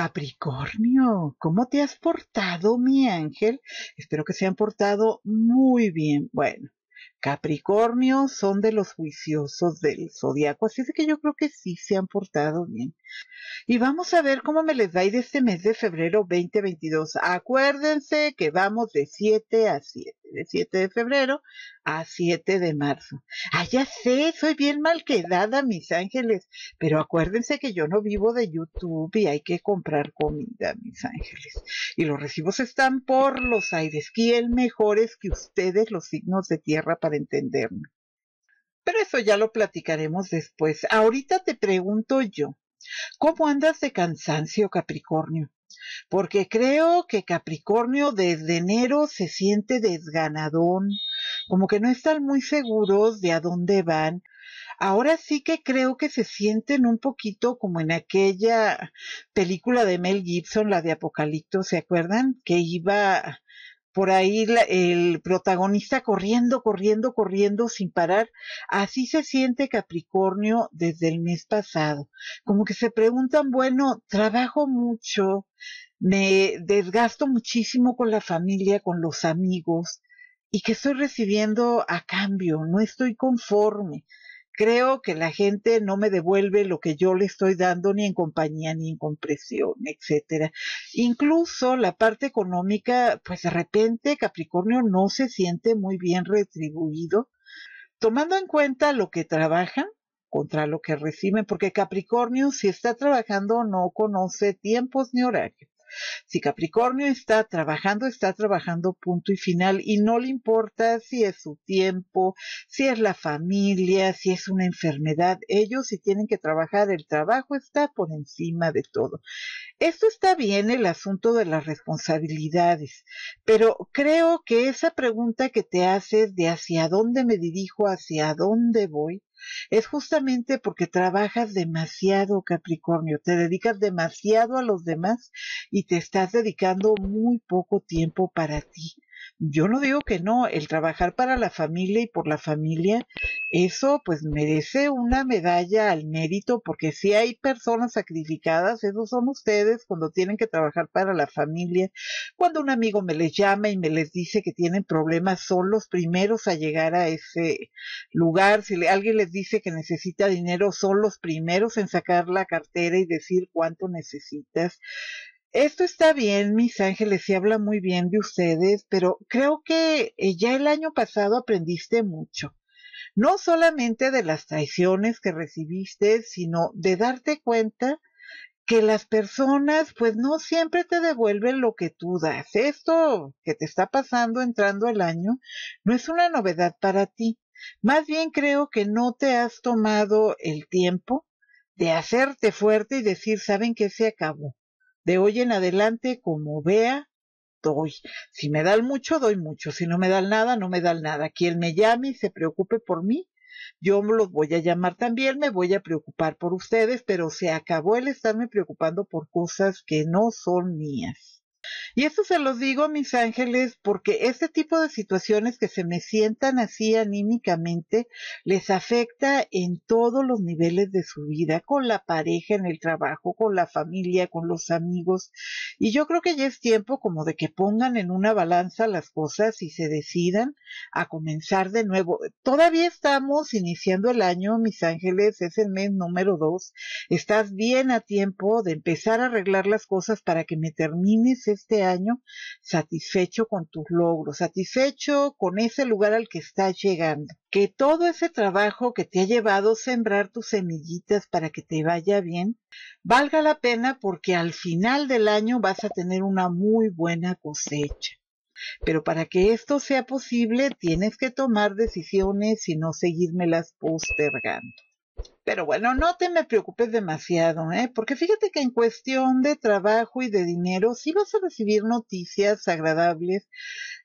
Capricornio, ¿cómo te has portado, mi ángel? Espero que se han portado muy bien. Bueno, Capricornio son de los juiciosos del zodiaco, así es que yo creo que sí se han portado bien. Y vamos a ver cómo me les va a ir este mes de febrero 2022. Acuérdense que vamos de 7 a 7, de 7 de febrero a 7 de marzo. Ah, ya sé, soy bien mal quedada, mis ángeles, pero acuérdense que yo no vivo de YouTube y hay que comprar comida, mis ángeles. Y los recibos están por los aires. ¿Quién mejor es que ustedes los signos de tierra para entenderme? Pero eso ya lo platicaremos después. Ahorita te pregunto yo, ¿Cómo andas de cansancio, Capricornio? Porque creo que Capricornio desde enero se siente desganadón, como que no están muy seguros de a dónde van. Ahora sí que creo que se sienten un poquito como en aquella película de Mel Gibson, la de Apocalipto, ¿se acuerdan? Que iba por ahí el protagonista corriendo, corriendo, corriendo sin parar. Así se siente Capricornio desde el mes pasado. Como que se preguntan, bueno, trabajo mucho, me desgasto muchísimo con la familia, con los amigos, y que estoy recibiendo a cambio, no estoy conforme creo que la gente no me devuelve lo que yo le estoy dando ni en compañía ni en compresión, etcétera. Incluso la parte económica, pues de repente Capricornio no se siente muy bien retribuido, tomando en cuenta lo que trabajan contra lo que reciben, porque Capricornio si está trabajando no conoce tiempos ni horarios. Si Capricornio está trabajando, está trabajando punto y final y no le importa si es su tiempo, si es la familia, si es una enfermedad, ellos si tienen que trabajar, el trabajo está por encima de todo. Esto está bien el asunto de las responsabilidades, pero creo que esa pregunta que te haces de hacia dónde me dirijo, hacia dónde voy, es justamente porque trabajas demasiado, Capricornio, te dedicas demasiado a los demás y te estás dedicando muy poco tiempo para ti. Yo no digo que no, el trabajar para la familia y por la familia, eso pues merece una medalla al mérito, porque si hay personas sacrificadas, esos son ustedes cuando tienen que trabajar para la familia. Cuando un amigo me les llama y me les dice que tienen problemas, son los primeros a llegar a ese lugar. Si alguien les dice que necesita dinero, son los primeros en sacar la cartera y decir cuánto necesitas esto está bien, mis ángeles, se habla muy bien de ustedes, pero creo que eh, ya el año pasado aprendiste mucho, no solamente de las traiciones que recibiste, sino de darte cuenta que las personas pues no siempre te devuelven lo que tú das. Esto que te está pasando entrando el año no es una novedad para ti. Más bien creo que no te has tomado el tiempo de hacerte fuerte y decir, saben que se acabó de hoy en adelante, como vea, doy. Si me dan mucho, doy mucho. Si no me dan nada, no me dan nada. Quien me llame y se preocupe por mí, yo los voy a llamar también, me voy a preocupar por ustedes, pero se acabó el estarme preocupando por cosas que no son mías. Y eso se los digo, mis ángeles, porque este tipo de situaciones que se me sientan así anímicamente les afecta en todos los niveles de su vida, con la pareja, en el trabajo, con la familia, con los amigos. Y yo creo que ya es tiempo como de que pongan en una balanza las cosas y se decidan a comenzar de nuevo. Todavía estamos iniciando el año, mis ángeles, es el mes número dos. Estás bien a tiempo de empezar a arreglar las cosas para que me termines este año satisfecho con tus logros, satisfecho con ese lugar al que estás llegando. Que todo ese trabajo que te ha llevado sembrar tus semillitas para que te vaya bien, valga la pena porque al final del año vas a tener una muy buena cosecha. Pero para que esto sea posible tienes que tomar decisiones y no seguirme postergando. Pero bueno, no te me preocupes demasiado, ¿eh? Porque fíjate que en cuestión de trabajo y de dinero, sí vas a recibir noticias agradables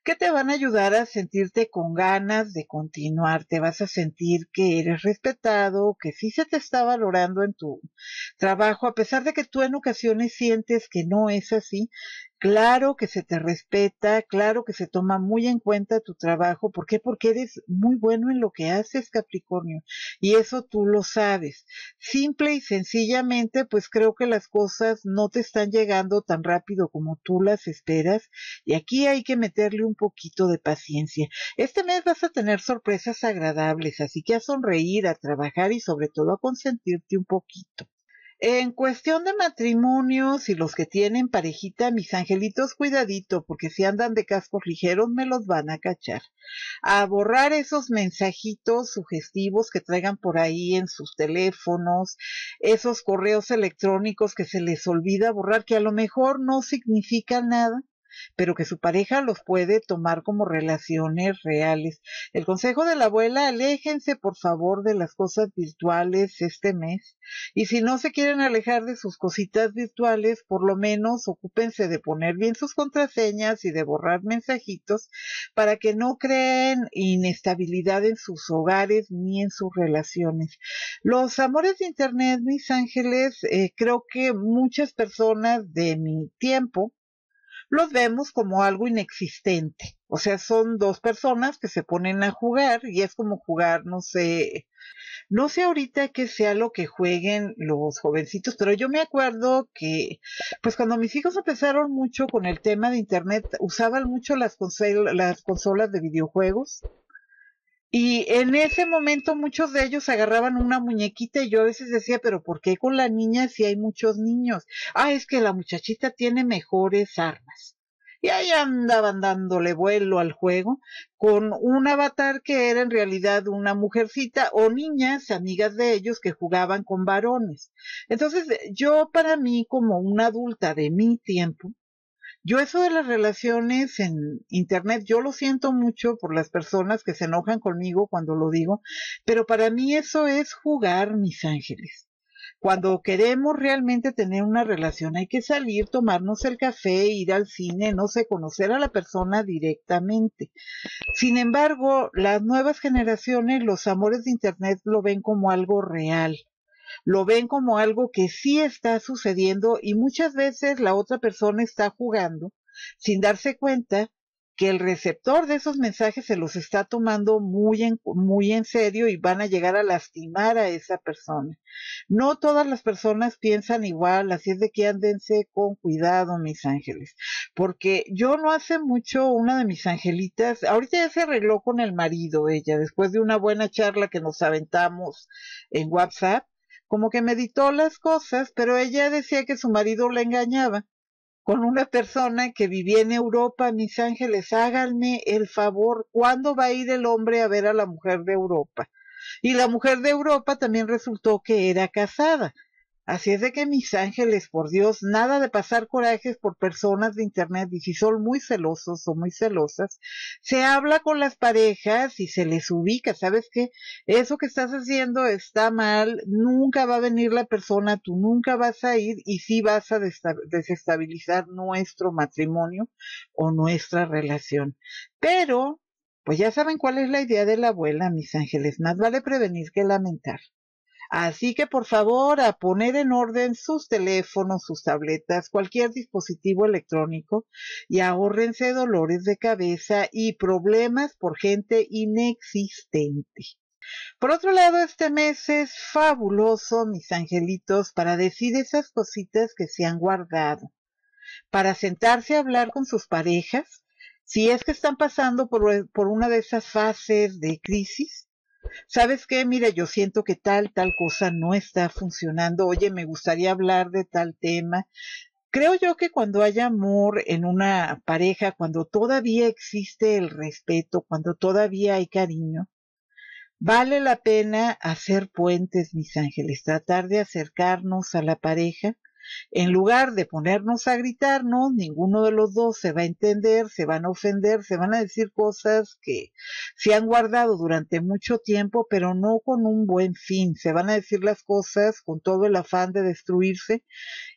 que te van a ayudar a sentirte con ganas de continuar. Te vas a sentir que eres respetado, que sí se te está valorando en tu trabajo, a pesar de que tú en ocasiones sientes que no es así. Claro que se te respeta, claro que se toma muy en cuenta tu trabajo. ¿Por qué? Porque eres muy bueno en lo que haces, Capricornio. Y eso tú lo sabes. Simple y sencillamente, pues creo que las cosas no te están llegando tan rápido como tú las esperas. Y aquí hay que meterle un poquito de paciencia. Este mes vas a tener sorpresas agradables, así que a sonreír, a trabajar y sobre todo a consentirte un poquito. En cuestión de matrimonios y los que tienen parejita, mis angelitos, cuidadito, porque si andan de cascos ligeros me los van a cachar. A borrar esos mensajitos sugestivos que traigan por ahí en sus teléfonos, esos correos electrónicos que se les olvida borrar, que a lo mejor no significa nada, pero que su pareja los puede tomar como relaciones reales. El consejo de la abuela, aléjense por favor de las cosas virtuales este mes y si no se quieren alejar de sus cositas virtuales, por lo menos ocúpense de poner bien sus contraseñas y de borrar mensajitos para que no creen inestabilidad en sus hogares ni en sus relaciones. Los amores de Internet, mis ángeles, eh, creo que muchas personas de mi tiempo los vemos como algo inexistente. O sea, son dos personas que se ponen a jugar y es como jugar, no sé, no sé ahorita qué sea lo que jueguen los jovencitos, pero yo me acuerdo que, pues cuando mis hijos empezaron mucho con el tema de Internet, usaban mucho las, las consolas de videojuegos y en ese momento muchos de ellos agarraban una muñequita y yo a veces decía, pero ¿por qué con la niña si hay muchos niños? Ah, es que la muchachita tiene mejores armas. Y ahí andaban dándole vuelo al juego con un avatar que era en realidad una mujercita o niñas, amigas de ellos, que jugaban con varones. Entonces yo para mí como una adulta de mi tiempo, yo eso de las relaciones en Internet, yo lo siento mucho por las personas que se enojan conmigo cuando lo digo, pero para mí eso es jugar, mis ángeles. Cuando queremos realmente tener una relación hay que salir, tomarnos el café, ir al cine, no sé, conocer a la persona directamente. Sin embargo, las nuevas generaciones, los amores de Internet lo ven como algo real lo ven como algo que sí está sucediendo y muchas veces la otra persona está jugando sin darse cuenta que el receptor de esos mensajes se los está tomando muy en, muy en serio y van a llegar a lastimar a esa persona. No todas las personas piensan igual, así es de que ándense con cuidado, mis ángeles. Porque yo no hace mucho una de mis angelitas, ahorita ya se arregló con el marido ella, después de una buena charla que nos aventamos en WhatsApp, como que meditó las cosas, pero ella decía que su marido la engañaba con una persona que vivía en Europa, mis ángeles, háganme el favor, ¿cuándo va a ir el hombre a ver a la mujer de Europa? Y la mujer de Europa también resultó que era casada. Así es de que mis ángeles, por Dios, nada de pasar corajes por personas de internet y si son muy celosos o muy celosas, se habla con las parejas y se les ubica, ¿sabes qué? Eso que estás haciendo está mal, nunca va a venir la persona, tú nunca vas a ir y sí vas a desestabilizar nuestro matrimonio o nuestra relación. Pero, pues ya saben cuál es la idea de la abuela, mis ángeles, más vale prevenir que lamentar. Así que por favor a poner en orden sus teléfonos, sus tabletas, cualquier dispositivo electrónico y ahórrense dolores de cabeza y problemas por gente inexistente. Por otro lado, este mes es fabuloso, mis angelitos, para decir esas cositas que se han guardado, para sentarse a hablar con sus parejas, si es que están pasando por, por una de esas fases de crisis, ¿sabes qué? Mira, yo siento que tal, tal cosa no está funcionando, oye, me gustaría hablar de tal tema. Creo yo que cuando hay amor en una pareja, cuando todavía existe el respeto, cuando todavía hay cariño, vale la pena hacer puentes, mis ángeles, tratar de acercarnos a la pareja en lugar de ponernos a gritarnos, ninguno de los dos se va a entender, se van a ofender, se van a decir cosas que se han guardado durante mucho tiempo, pero no con un buen fin. Se van a decir las cosas con todo el afán de destruirse.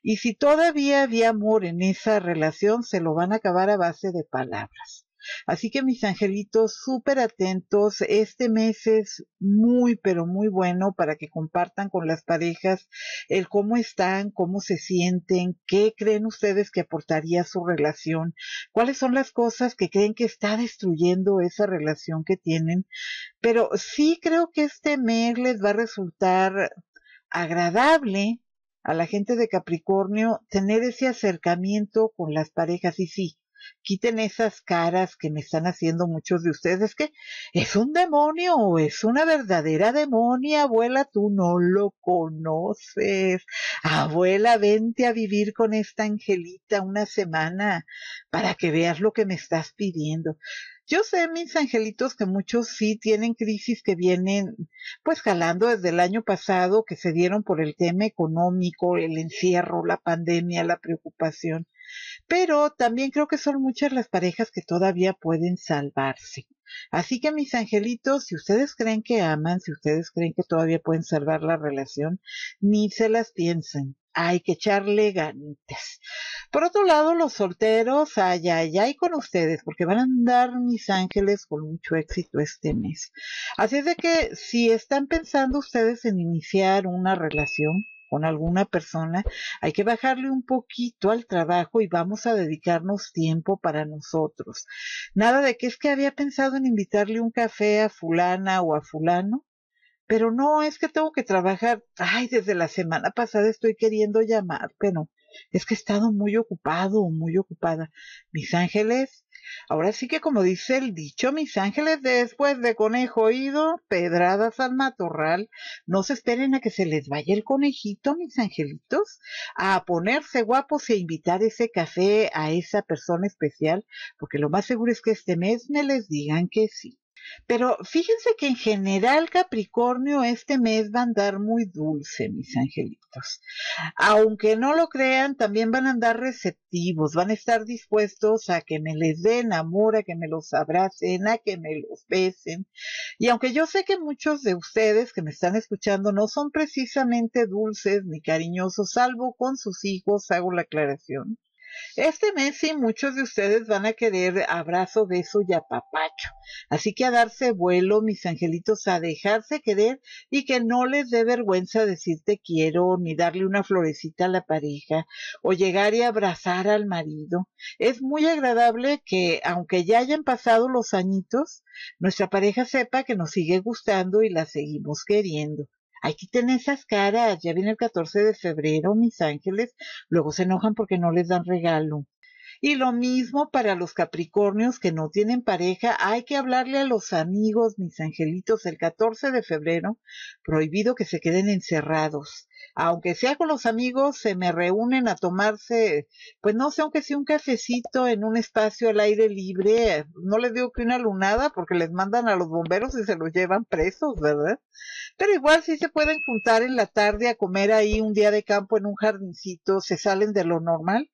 Y si todavía había amor en esa relación, se lo van a acabar a base de palabras. Así que mis angelitos, súper atentos, este mes es muy, pero muy bueno para que compartan con las parejas el cómo están, cómo se sienten, qué creen ustedes que aportaría su relación, cuáles son las cosas que creen que está destruyendo esa relación que tienen. Pero sí creo que este mes les va a resultar agradable a la gente de Capricornio tener ese acercamiento con las parejas. Y sí, quiten esas caras que me están haciendo muchos de ustedes, es que es un demonio, es una verdadera demonia, abuela, tú no lo conoces. Abuela, vente a vivir con esta angelita una semana para que veas lo que me estás pidiendo. Yo sé, mis angelitos, que muchos sí tienen crisis que vienen, pues, jalando desde el año pasado, que se dieron por el tema económico, el encierro, la pandemia, la preocupación. Pero también creo que son muchas las parejas que todavía pueden salvarse. Así que mis angelitos, si ustedes creen que aman, si ustedes creen que todavía pueden salvar la relación, ni se las piensen. Hay que echarle ganitas. Por otro lado, los solteros, ay, ay, ay con ustedes, porque van a andar mis ángeles con mucho éxito este mes. Así es de que si están pensando ustedes en iniciar una relación, con alguna persona, hay que bajarle un poquito al trabajo y vamos a dedicarnos tiempo para nosotros. Nada de que es que había pensado en invitarle un café a fulana o a fulano, pero no, es que tengo que trabajar, ay, desde la semana pasada estoy queriendo llamar, pero es que he estado muy ocupado muy ocupada. Mis ángeles, ahora sí que como dice el dicho, mis ángeles, después de conejo oído, pedradas al matorral, no se esperen a que se les vaya el conejito, mis angelitos, a ponerse guapos y a invitar ese café a esa persona especial, porque lo más seguro es que este mes me les digan que sí. Pero fíjense que en general Capricornio este mes va a andar muy dulce, mis angelitos. Aunque no lo crean, también van a andar receptivos, van a estar dispuestos a que me les den amor, a que me los abracen, a que me los besen. Y aunque yo sé que muchos de ustedes que me están escuchando no son precisamente dulces ni cariñosos, salvo con sus hijos, hago la aclaración. Este mes sí muchos de ustedes van a querer abrazo, beso y apapacho. Así que a darse vuelo, mis angelitos, a dejarse querer y que no les dé vergüenza decirte quiero, ni darle una florecita a la pareja, o llegar y abrazar al marido. Es muy agradable que, aunque ya hayan pasado los añitos, nuestra pareja sepa que nos sigue gustando y la seguimos queriendo. Aquí quiten esas caras. Ya viene el 14 de febrero, mis ángeles. Luego se enojan porque no les dan regalo. Y lo mismo para los Capricornios que no tienen pareja, hay que hablarle a los amigos, mis angelitos, el 14 de febrero, prohibido que se queden encerrados. Aunque sea con los amigos, se me reúnen a tomarse, pues no sé, aunque sea un cafecito en un espacio al aire libre, no les digo que una lunada porque les mandan a los bomberos y se los llevan presos, ¿verdad? Pero igual sí se pueden juntar en la tarde a comer ahí un día de campo en un jardincito, se salen de lo normal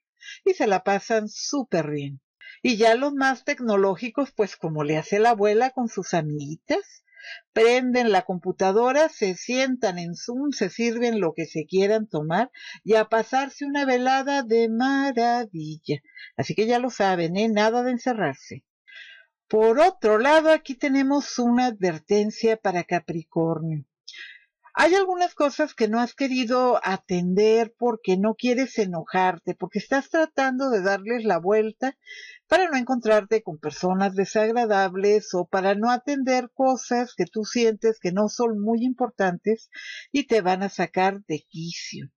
y se la pasan súper bien. Y ya los más tecnológicos, pues como le hace la abuela con sus amiguitas, prenden la computadora, se sientan en Zoom, se sirven lo que se quieran tomar y a pasarse una velada de maravilla. Así que ya lo saben, ¿eh? Nada de encerrarse. Por otro lado, aquí tenemos una advertencia para Capricornio. Hay algunas cosas que no has querido atender porque no quieres enojarte, porque estás tratando de darles la vuelta para no encontrarte con personas desagradables o para no atender cosas que tú sientes que no son muy importantes y te van a sacar de quicio.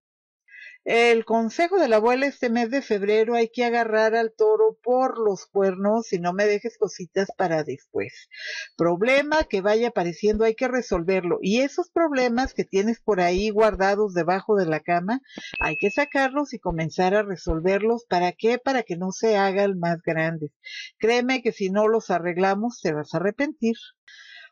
El consejo de la abuela este mes de febrero hay que agarrar al toro por los cuernos y no me dejes cositas para después. Problema que vaya apareciendo hay que resolverlo y esos problemas que tienes por ahí guardados debajo de la cama hay que sacarlos y comenzar a resolverlos. ¿Para qué? Para que no se hagan más grandes. Créeme que si no los arreglamos te vas a arrepentir.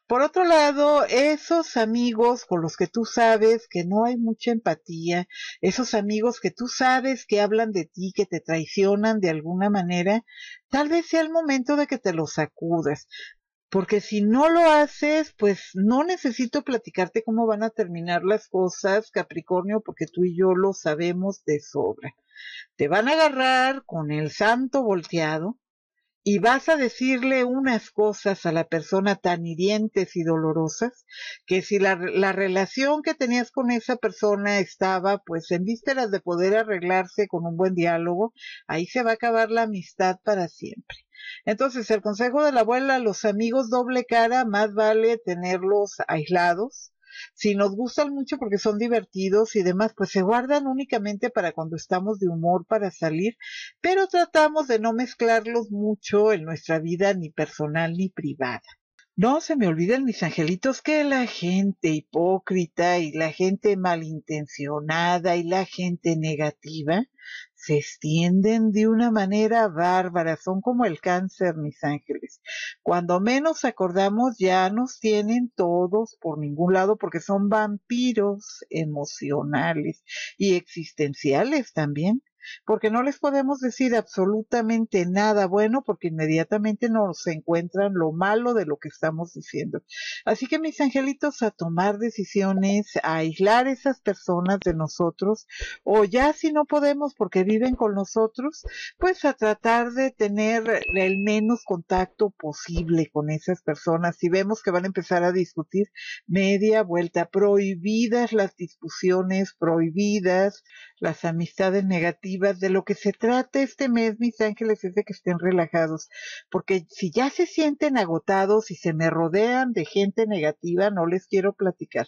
Por otro lado, esos amigos con los que tú sabes que no hay mucha empatía, esos amigos que tú sabes que hablan de ti, que te traicionan de alguna manera, tal vez sea el momento de que te los sacudas. Porque si no lo haces, pues no necesito platicarte cómo van a terminar las cosas, Capricornio, porque tú y yo lo sabemos de sobra. Te van a agarrar con el santo volteado, y vas a decirle unas cosas a la persona tan hirientes y dolorosas que si la, la, relación que tenías con esa persona estaba pues en vísperas de poder arreglarse con un buen diálogo, ahí se va a acabar la amistad para siempre. Entonces, el consejo de la abuela, los amigos doble cara, más vale tenerlos aislados si nos gustan mucho porque son divertidos y demás, pues se guardan únicamente para cuando estamos de humor para salir, pero tratamos de no mezclarlos mucho en nuestra vida ni personal ni privada. No se me olviden, mis angelitos, que la gente hipócrita y la gente malintencionada y la gente negativa se extienden de una manera bárbara, son como el cáncer, mis ángeles. Cuando menos acordamos ya nos tienen todos por ningún lado porque son vampiros emocionales y existenciales también porque no les podemos decir absolutamente nada bueno porque inmediatamente nos encuentran lo malo de lo que estamos diciendo. Así que mis angelitos, a tomar decisiones, a aislar esas personas de nosotros, o ya si no podemos porque viven con nosotros, pues a tratar de tener el menos contacto posible con esas personas. Si vemos que van a empezar a discutir, media vuelta, prohibidas las discusiones, prohibidas las amistades negativas, de lo que se trata este mes, mis ángeles, es de que estén relajados, porque si ya se sienten agotados y se me rodean de gente negativa, no les quiero platicar.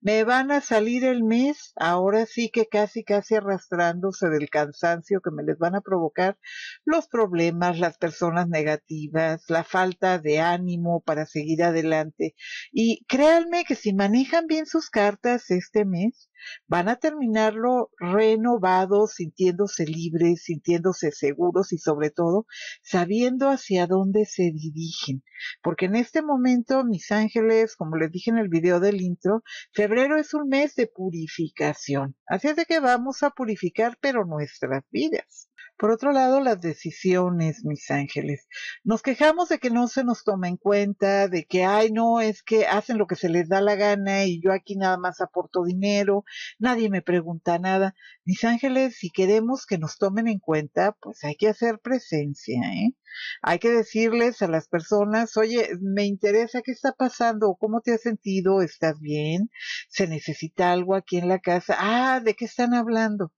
Me van a salir el mes, ahora sí que casi, casi arrastrándose del cansancio que me les van a provocar los problemas, las personas negativas, la falta de ánimo para seguir adelante. Y créanme que si manejan bien sus cartas este mes, van a terminarlo renovados, sintiéndose libres, sintiéndose seguros y sobre todo sabiendo hacia dónde se dirigen. Porque en este momento, mis ángeles, como les dije en el video del intro, febrero es un mes de purificación. Así es de que vamos a purificar, pero nuestras vidas. Por otro lado, las decisiones, mis ángeles. Nos quejamos de que no se nos toma en cuenta, de que, ay, no, es que hacen lo que se les da la gana y yo aquí nada más aporto dinero, nadie me pregunta nada. Mis ángeles, si queremos que nos tomen en cuenta, pues hay que hacer presencia, ¿eh? Hay que decirles a las personas, oye, me interesa qué está pasando, cómo te has sentido, estás bien, se necesita algo aquí en la casa, ah, ¿de qué están hablando?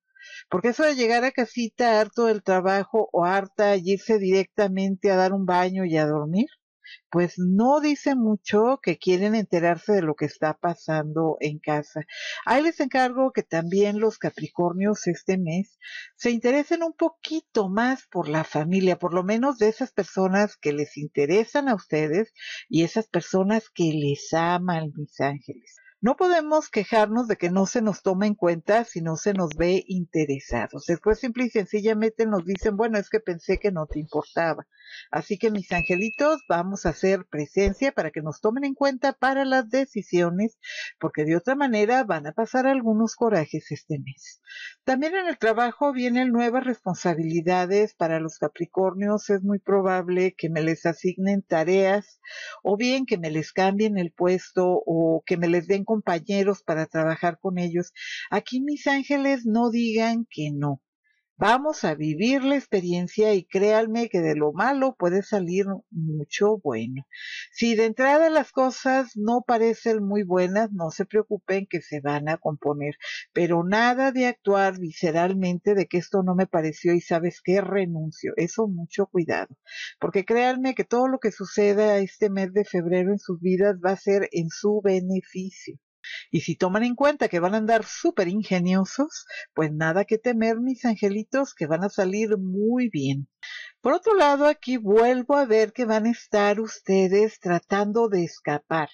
Porque eso de llegar a casita harto del trabajo o harta y irse directamente a dar un baño y a dormir, pues no dice mucho que quieren enterarse de lo que está pasando en casa. Ahí les encargo que también los Capricornios este mes se interesen un poquito más por la familia, por lo menos de esas personas que les interesan a ustedes y esas personas que les aman, mis ángeles. No podemos quejarnos de que no se nos toma en cuenta si no se nos ve interesados. Después simple y sencillamente nos dicen, bueno, es que pensé que no te importaba. Así que mis angelitos, vamos a hacer presencia para que nos tomen en cuenta para las decisiones, porque de otra manera van a pasar algunos corajes este mes. También en el trabajo vienen nuevas responsabilidades para los Capricornios. Es muy probable que me les asignen tareas o bien que me les cambien el puesto o que me les den compañeros para trabajar con ellos, aquí mis ángeles no digan que no. Vamos a vivir la experiencia y créanme que de lo malo puede salir mucho bueno. Si de entrada las cosas no parecen muy buenas, no se preocupen que se van a componer, pero nada de actuar visceralmente de que esto no me pareció y sabes qué renuncio. Eso mucho cuidado, porque créanme que todo lo que suceda este mes de febrero en sus vidas va a ser en su beneficio. Y si toman en cuenta que van a andar súper ingeniosos, pues nada que temer, mis angelitos, que van a salir muy bien. Por otro lado, aquí vuelvo a ver que van a estar ustedes tratando de escapar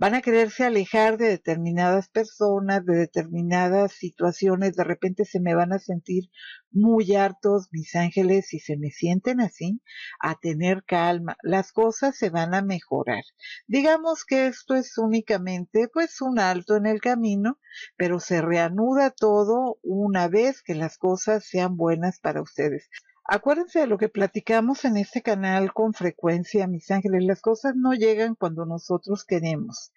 van a quererse alejar de determinadas personas, de determinadas situaciones, de repente se me van a sentir muy hartos mis ángeles y se me sienten así, a tener calma, las cosas se van a mejorar. Digamos que esto es únicamente pues un alto en el camino, pero se reanuda todo una vez que las cosas sean buenas para ustedes. Acuérdense de lo que platicamos en este canal con frecuencia, mis ángeles. Las cosas no llegan cuando nosotros queremos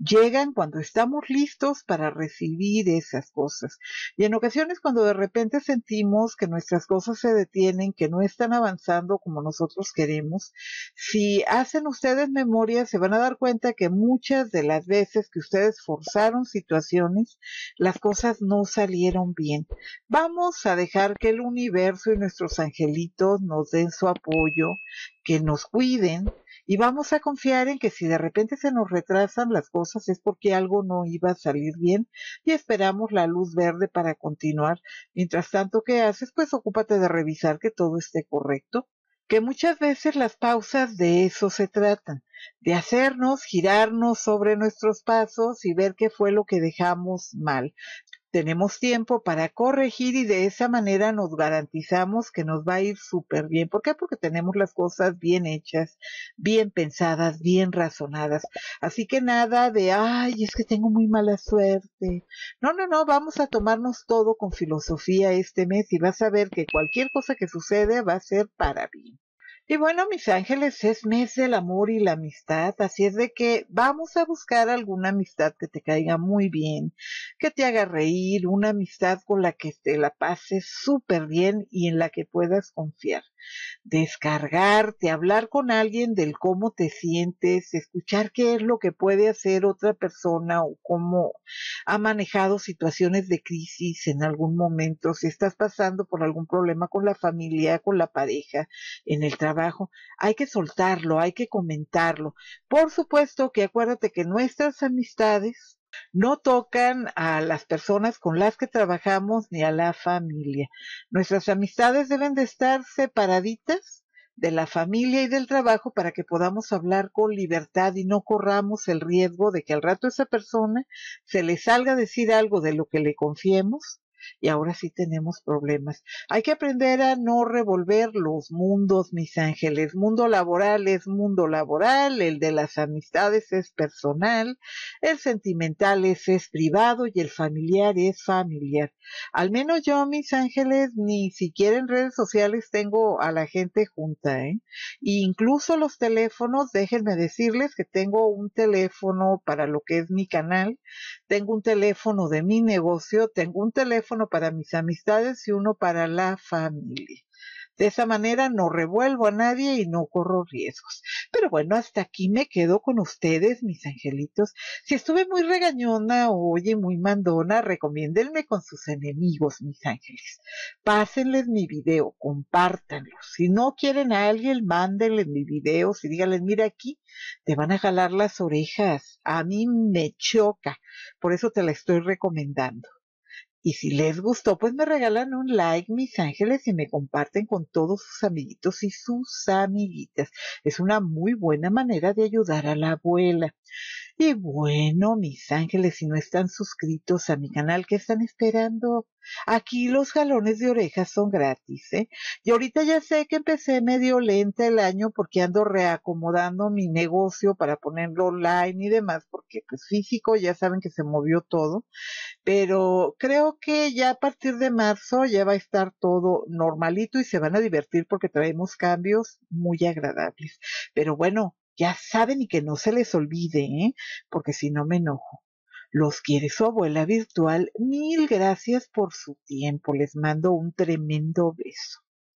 llegan cuando estamos listos para recibir esas cosas. Y en ocasiones cuando de repente sentimos que nuestras cosas se detienen, que no están avanzando como nosotros queremos, si hacen ustedes memoria, se van a dar cuenta que muchas de las veces que ustedes forzaron situaciones, las cosas no salieron bien. Vamos a dejar que el universo y nuestros angelitos nos den su apoyo, que nos cuiden y vamos a confiar en que si de repente se nos retrasan las cosas es porque algo no iba a salir bien y esperamos la luz verde para continuar. Mientras tanto, ¿qué haces? Pues ocúpate de revisar que todo esté correcto que muchas veces las pausas de eso se tratan, de hacernos girarnos sobre nuestros pasos y ver qué fue lo que dejamos mal tenemos tiempo para corregir y de esa manera nos garantizamos que nos va a ir súper bien. ¿Por qué? Porque tenemos las cosas bien hechas, bien pensadas, bien razonadas. Así que nada de, ay, es que tengo muy mala suerte. No, no, no, vamos a tomarnos todo con filosofía este mes y vas a ver que cualquier cosa que sucede va a ser para bien. Y bueno, mis ángeles, es mes del amor y la amistad, así es de que vamos a buscar alguna amistad que te caiga muy bien, que te haga reír, una amistad con la que te la pases súper bien y en la que puedas confiar descargarte, hablar con alguien del cómo te sientes, escuchar qué es lo que puede hacer otra persona o cómo ha manejado situaciones de crisis en algún momento, si estás pasando por algún problema con la familia, con la pareja, en el trabajo, hay que soltarlo, hay que comentarlo. Por supuesto que acuérdate que nuestras amistades no tocan a las personas con las que trabajamos ni a la familia. Nuestras amistades deben de estar separaditas de la familia y del trabajo para que podamos hablar con libertad y no corramos el riesgo de que al rato esa persona se le salga a decir algo de lo que le confiemos y ahora sí tenemos problemas. Hay que aprender a no revolver los mundos, mis ángeles. Mundo laboral es mundo laboral, el de las amistades es personal, el sentimental es, privado y el familiar es familiar. Al menos yo, mis ángeles, ni siquiera en redes sociales tengo a la gente junta, ¿eh? incluso los teléfonos, déjenme decirles que tengo un teléfono para lo que es mi canal, tengo un teléfono de mi negocio, tengo un teléfono teléfono para mis amistades y uno para la familia. De esa manera no revuelvo a nadie y no corro riesgos. Pero bueno, hasta aquí me quedo con ustedes, mis angelitos. Si estuve muy regañona o oye muy mandona, recomiéndenme con sus enemigos, mis ángeles. Pásenles mi video, compártanlo. Si no quieren a alguien, mándenle mi video Si díganles, mira aquí, te van a jalar las orejas. A mí me choca. Por eso te la estoy recomendando. Y si les gustó, pues me regalan un like, mis ángeles, y me comparten con todos sus amiguitos y sus amiguitas. Es una muy buena manera de ayudar a la abuela. Y bueno, mis ángeles, si no están suscritos a mi canal, ¿qué están esperando? Aquí los jalones de orejas son gratis, ¿eh? Y ahorita ya sé que empecé medio lenta el año porque ando reacomodando mi negocio para ponerlo online y demás, porque pues físico ya saben que se movió todo, pero creo que ya a partir de marzo ya va a estar todo normalito y se van a divertir porque traemos cambios muy agradables. Pero bueno, ya saben y que no se les olvide, ¿eh? Porque si no me enojo los quiere su abuela virtual. Mil gracias por su tiempo. Les mando un tremendo beso.